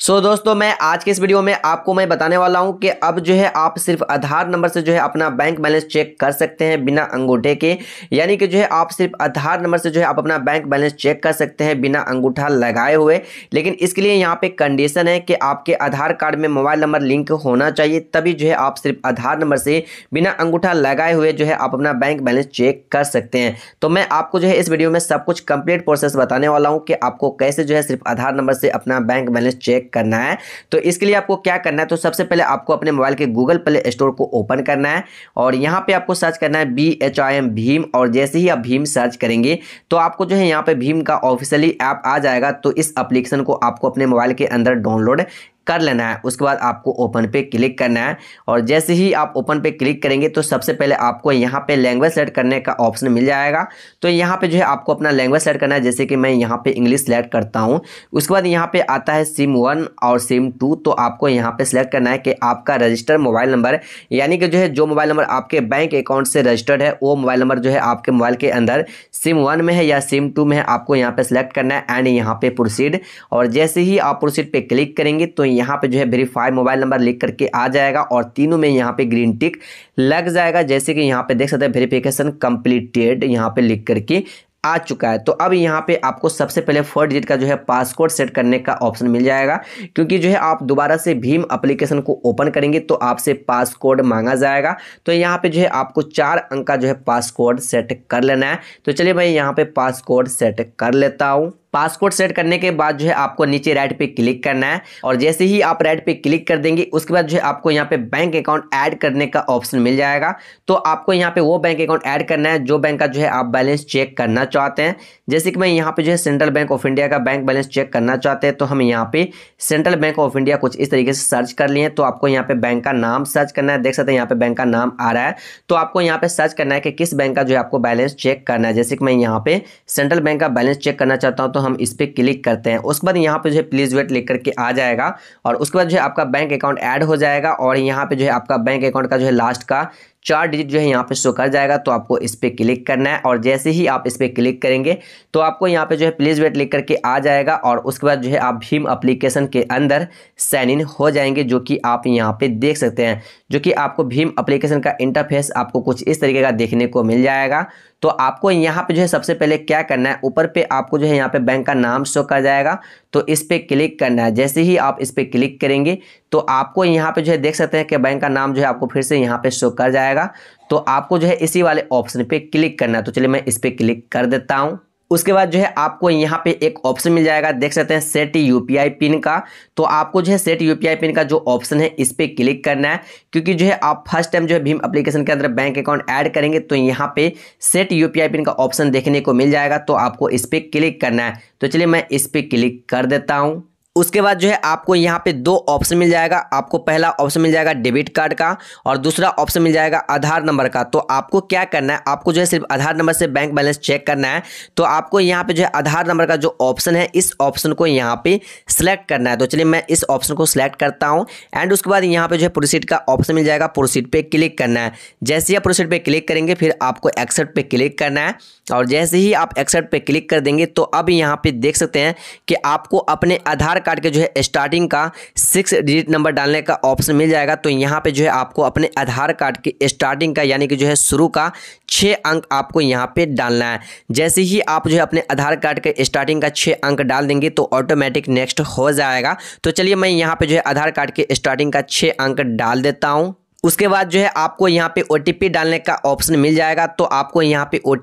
सो so, दोस्तों मैं आज के इस वीडियो में आपको मैं बताने वाला हूं कि अब जो है आप सिर्फ आधार नंबर से जो है अपना बैंक बैलेंस चेक कर सकते हैं बिना अंगूठे के यानी कि जो है आप सिर्फ आधार नंबर से जो है आप अपना बैंक बैलेंस चेक कर सकते हैं बिना अंगूठा लगाए हुए लेकिन इसके लिए यहाँ पे कंडीशन है कि आपके आधार कार्ड में मोबाइल नंबर लिंक होना चाहिए तभी जो है आप सिर्फ आधार नंबर से बिना अंगूठा लगाए हुए जो है आप अपना बैंक बैलेंस चेक कर सकते हैं तो मैं आपको जो है इस वीडियो में सब कुछ कंप्लीट प्रोसेस बताने वाला हूँ कि आपको कैसे जो है सिर्फ आधार नंबर से अपना बैंक बैलेंस चेक करना है तो इसके लिए आपको क्या करना है तो सबसे पहले आपको अपने मोबाइल के गूगल प्ले स्टोर को ओपन करना है और यहाँ पे आपको सर्च करना है बी एच आई एम भीम और जैसे ही आप भीम सर्च करेंगे तो आपको जो है यहाँ पे भीम का ऑफिशियली ऐप आ जाएगा तो इस अप्लीकेशन को आपको अपने मोबाइल के अंदर डाउनलोड कर लेना है उसके बाद आपको ओपन पे क्लिक करना है और जैसे ही आप ओपन पे क्लिक करेंगे तो सबसे पहले आपको यहाँ पे लैंग्वेज सेलेक्ट करने का ऑप्शन मिल जाएगा तो यहाँ पे जो है आपको अपना लैंग्वेज सेलेक्ट करना है जैसे कि मैं यहाँ पे इंग्लिश सेलेक्ट करता हूँ उसके बाद यहाँ पे आता है सिम वन और सिम टू तो आपको यहाँ पर सेलेक्ट करना है कि आपका रजिस्टर मोबाइल नंबर यानी कि जो है जो मोबाइल नंबर आपके बैंक अकाउंट से रजिस्टर्ड है वो मोबाइल नंबर जो है आपके मोबाइल के अंदर सिम वन में है या सिम टू में है आपको यहाँ पर सेलेक्ट करना है एंड यहाँ पर प्रोसीड और जैसे ही आप प्रोसीड पर क्लिक करेंगे तो यहाँ पे जो है वेरीफाई मोबाइल नंबर लिख करके आ जाएगा और तीनों में यहाँ पे ग्रीन टिक लग जाएगा जैसे कि यहाँ पे देख सकते हैं वेरीफिकेशन कंप्लीटेड यहाँ पे लिख करके आ चुका है तो अब यहाँ पे आपको सबसे पहले फोर डिजिट का जो है पासकोड सेट करने का ऑप्शन मिल जाएगा क्योंकि जो है आप दोबारा से भीम एप्लीकेशन को ओपन करेंगे तो आपसे पासकोड मांगा जाएगा तो यहाँ पे जो है आपको चार अंक का जो है पासकोड सेट कर लेना है तो चलिए भाई यहाँ पे पासकोड सेट कर लेता हूँ पासकोड सेट करने के बाद जो है आपको नीचे राइट पे क्लिक करना है और जैसे ही आप राइट पे क्लिक कर देंगे उसके बाद जो है आपको यहाँ पे बैंक अकाउंट ऐड करने का ऑप्शन मिल जाएगा तो आपको यहाँ पे वो बैंक अकाउंट ऐड करना है जो बैंक का जो है आप बैलेंस चेक करना चाहते हैं जैसे कि मैं यहाँ पे जो है सेंट्रल बैंक ऑफ इंडिया का बैंक बैलेंस चेक करना चाहते हैं तो हम यहाँ पे सेंट्रल बैंक ऑफ इंडिया कुछ इस तरीके से सर्च कर लिए तो आपको यहाँ पे बैंक का नाम सर्च करना है देख सकते हैं यहाँ पे बैंक का नाम आ रहा है तो आपको यहाँ पे सर्च करना है कि किस बैंक का जो है आपको बैलेंस चेक करना है जैसे कि मैं यहाँ पे सेंट्रल बैंक का बैलेंस चेक करना चाहता हूँ तो हम इस पर क्लिक करते हैं उसके बाद यहाँ पे जो है प्लीज़ वेट लिख करके आ जाएगा और उसके बाद जो है आपका बैंक अकाउंट ऐड हो जाएगा और यहाँ पे जो है आपका बैंक अकाउंट का जो है लास्ट का चार डिजिट जो है यहाँ पे शो कर जाएगा तो आपको इस पर क्लिक करना है और जैसे ही आप इस पर क्लिक करेंगे तो आपको यहाँ पे जो है प्लीज़ वेट लिख करके आ जाएगा और उसके बाद जो है आप भीम अप्लीकेशन के अंदर साइन इन हो जाएंगे जो कि आप यहाँ पे देख सकते हैं जो कि आपको भीम अप्लीकेशन का इंटरफेस आपको कुछ इस तरीके का देखने को मिल जाएगा तो आपको यहाँ पे जो है सबसे पहले क्या करना है ऊपर पे आपको जो है यहाँ पे बैंक का नाम शो कर जाएगा तो इस पर क्लिक करना है जैसे ही आप इस पर क्लिक करेंगे तो आपको यहाँ पे जो है देख सकते हैं कि बैंक का नाम जो है आपको फिर से यहाँ पे शो कर जाएगा तो आपको जो है इसी वाले ऑप्शन पे क्लिक करना है तो चलिए मैं इस पर क्लिक कर देता हूँ उसके बाद जो है आपको यहाँ पे एक ऑप्शन मिल जाएगा देख सकते हैं सेट यूपीआई पिन का तो आपको जो है सेट यूपीआई पिन का जो ऑप्शन है इस पर क्लिक करना है क्योंकि जो है आप फर्स्ट टाइम जो है भीम एप्लीकेशन के अंदर बैंक अकाउंट ऐड करेंगे तो यहाँ पे सेट यूपीआई पिन का ऑप्शन देखने को मिल जाएगा तो आपको इस पर क्लिक करना है तो चलिए मैं इस पर क्लिक कर देता हूँ उसके बाद जो है आपको यहाँ पे दो ऑप्शन मिल जाएगा आपको पहला ऑप्शन मिल जाएगा डेबिट कार्ड का और दूसरा ऑप्शन मिल जाएगा आधार नंबर का तो आपको क्या करना है आपको जो है सिर्फ आधार नंबर से बैंक बैलेंस चेक करना है तो आपको यहाँ पे जो है आधार नंबर का जो ऑप्शन है इस ऑप्शन को यहाँ पे सिलेक्ट करना है तो चलिए मैं इस ऑप्शन को सिलेक्ट करता हूँ एंड उसके बाद यहाँ पे जो है प्रोसीड का ऑप्शन मिल जाएगा प्रोसीड पर क्लिक करना है जैसे ही आप प्रोसीड पर क्लिक करेंगे फिर आपको एक्सेप्ट पर क्लिक करना है और जैसे ही आप एक्सेप्ट पर क्लिक कर देंगे तो अब यहाँ पे देख सकते हैं कि आपको अपने आधार कार्ड के जो है स्टार्टिंग का सिक्स डिजिट नंबर डालने का ऑप्शन मिल जाएगा तो यहाँ पे जो है आपको अपने आधार कार्ड के स्टार्टिंग का यानी कि जो है शुरू का छः अंक आपको यहाँ पे डालना है जैसे ही आप जो है अपने आधार कार्ड के स्टार्टिंग का छः अंक डाल देंगे तो ऑटोमेटिक नेक्स्ट हो जाएगा तो चलिए मैं यहाँ पर जो है आधार कार्ड के स्टार्टिंग का छः अंक डाल देता हूँ उसके बाद जो है आपको यहाँ पे ओ डालने का ऑप्शन मिल जाएगा तो आपको यहाँ पे ओ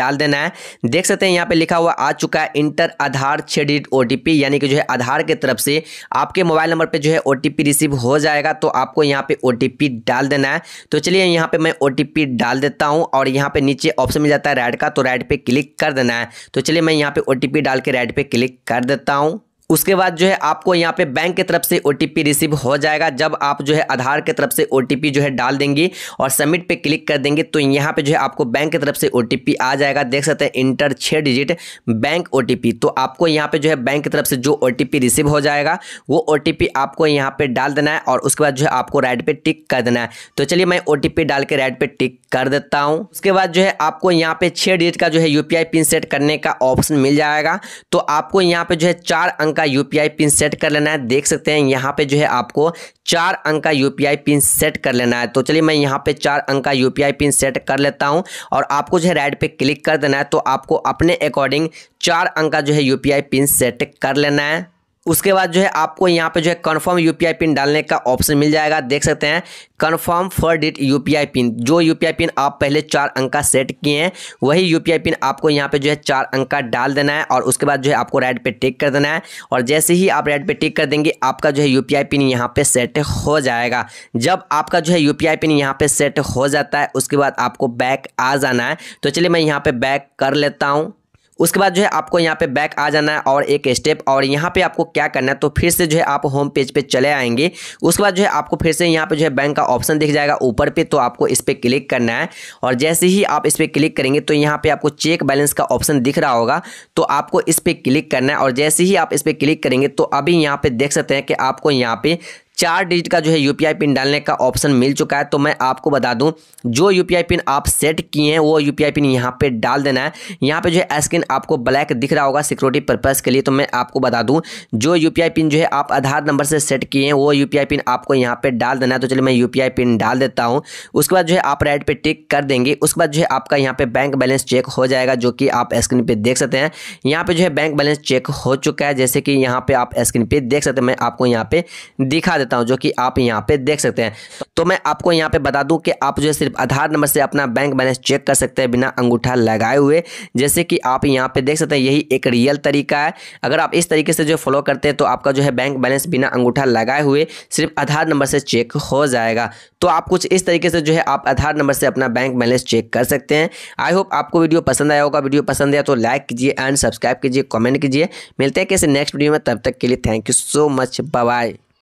डाल देना है देख सकते हैं यहाँ पे लिखा हुआ आ चुका है इंटर आधार छः डिजिट ओ यानी कि जो है आधार के तरफ से आपके मोबाइल नंबर पर जो है ओ रिसीव हो जाएगा तो आपको यहाँ पे ओ डाल देना है तो चलिए यहाँ पे मैं ओ डाल देता हूँ और यहाँ पे नीचे ऑप्शन मिल जाता है रेड का तो रेड पर क्लिक कर देना है तो चलिए मैं यहाँ पे ओ डाल के रेड पर क्लिक कर देता हूँ उसके बाद जो है आपको यहाँ पे बैंक की तरफ से ओ रिसीव हो जाएगा जब आप जो है आधार की तरफ से ओ जो है डाल देंगी और सबमिट पे क्लिक कर देंगे तो यहाँ पे जो है आपको बैंक की तरफ से ओ आ जाएगा देख सकते हैं इंटर छः डिजिट बैंक ओ तो आपको यहाँ पे जो है बैंक की तरफ से जो ओ रिसीव हो जाएगा वो ओ आपको यहाँ पर डाल देना है और उसके बाद जो है आपको राइट पे टिक कर देना है तो चलिए मैं ओ डाल के राइट पे टिक कर देता हूँ उसके बाद जो है आपको यहाँ पे छः डिजिट का जो है यू पिन सेट करने का ऑप्शन मिल जाएगा तो आपको यहाँ पे जो है चार अंक का यूपीआई पिन सेट कर लेना है देख सकते हैं यहाँ पे जो है आपको चार अंक का यूपीआई पिन सेट कर लेना है तो चलिए मैं यहाँ पे चार अंक का यूपीआई पिन सेट कर लेता हूँ और आपको जो है राइट पे क्लिक कर देना है तो आपको अपने अकॉर्डिंग चार अंक का जो है यूपीआई पिन सेट कर लेना है उसके बाद जो है आपको यहाँ पे जो है कन्फर्म यूपीआई पिन डालने का ऑप्शन मिल जाएगा देख सकते हैं कन्फर्म फॉर डिट यूपीआई पिन जो यूपीआई पिन आप पहले चार अंक का सेट किए हैं वही यूपीआई पिन आपको यहाँ पे जो है चार अंक का डाल देना है और उसके बाद जो है आपको राइट पे टिक कर देना है और जैसे ही आप राइट पे टिक कर देंगे आपका जो है यू पिन यहाँ पर सेट हो जाएगा जब आपका जो है यू पिन यहाँ पर सेट हो जाता है उसके बाद आपको बैक आ जाना है तो चलिए मैं यहाँ पर बैक कर लेता हूँ उसके बाद जो है आपको यहाँ पे बैक आ जाना है और एक स्टेप और यहाँ पे आपको क्या करना है तो फिर से जो है आप होम पेज पे चले आएंगे उसके बाद जो है आपको फिर से यहाँ पे जो है बैंक का ऑप्शन दिख जाएगा ऊपर पे तो आपको इस पर क्लिक करना है और जैसे ही आप इस पर क्लिक करेंगे तो यहाँ पे आपको चेक बैलेंस का ऑप्शन दिख रहा होगा तो आपको इस पर क्लिक करना है और जैसे ही आप इस पर क्लिक करेंगे तो अभी यहाँ पे देख सकते हैं कि आपको यहाँ पे चार डिजिट का जो है यूपीआई पिन डालने का ऑप्शन मिल चुका है तो मैं आपको बता दूं जो यूपीआई पिन आप सेट किए हैं वो यूपीआई पिन यहाँ पे डाल देना है यहाँ पे जो है स्क्रीन आपको ब्लैक दिख रहा होगा सिक्योरिटी पर्पस के लिए तो मैं आपको बता दूं जो यूपीआई पिन जो है आप आधार नंबर से सेट किए हैं वो यूपीआई पिन आपको यहाँ पर डाल देना है तो चलिए मैं यूपीआई पिन डाल देता हूँ उसके बाद जो है आप राइट पर टिक कर देंगे उसके बाद जो है आपका यहाँ पर बैंक बैलेंस चेक हो जाएगा जो कि आप स्क्रीन पर देख सकते हैं यहाँ पर जो है बैंक बैलेंस चेक हो चुका है जैसे कि यहाँ पर आप स्क्रीन पर देख सकते हैं मैं आपको यहाँ पर दिखा देता हूँ जो कि आप यहाँ पे देख सकते हैं तो मैं आपको यहाँ पे बता दूँ कि आप जो है सिर्फ आधार नंबर से अपना बैंक बैलेंस चेक कर सकते हैं बिना अंगूठा लगाए हुए जैसे कि आप यहाँ पे देख सकते हैं यही एक रियल तरीका है अगर आप इस तरीके से जो फॉलो करते हैं तो आपका जो है बैंक बैलेंस बिना अंगूठा लगाए हुए सिर्फ आधार नंबर से चेक हो जाएगा तो आप कुछ इस तरीके से जो है आप आधार नंबर से अपना बैंक बैलेंस चेक कर सकते हैं आई होप आपको वीडियो पसंद आया होगा वीडियो पसंद आया तो लाइक कीजिए एंड सब्सक्राइब कीजिए कमेंट कीजिए मिलते हैं कैसे नेक्स्ट वीडियो में तब तक के लिए thank you so much bye